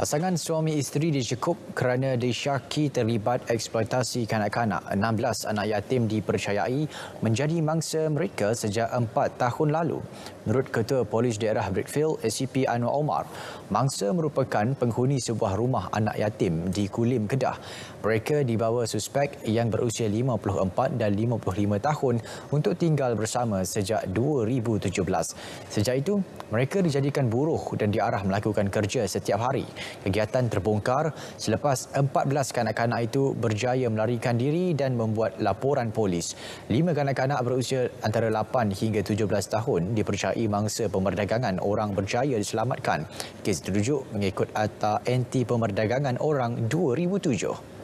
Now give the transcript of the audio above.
Pasangan suami isteri dicekup kerana disyaki terlibat eksploitasi kanak-kanak. 16 anak yatim dipercayai menjadi mangsa mereka sejak 4 tahun lalu. Menurut Ketua Polis Daerah Brickfield, SCP Anwar Omar, mangsa merupakan penghuni sebuah rumah anak yatim di Kulim, Kedah. Mereka dibawa suspek yang berusia 54 dan 55 tahun untuk tinggal bersama sejak 2017. Sejak itu, mereka dijadikan buruh dan diarah melakukan kerja setiap hari. Kegiatan terbongkar selepas 14 kanak-kanak itu berjaya melarikan diri dan membuat laporan polis. Lima kanak-kanak berusia antara 8 hingga 17 tahun dipercayai mangsa pemerdagangan orang berjaya diselamatkan. Kes terujuk mengikut Atta Anti Pemerdagangan Orang 2007.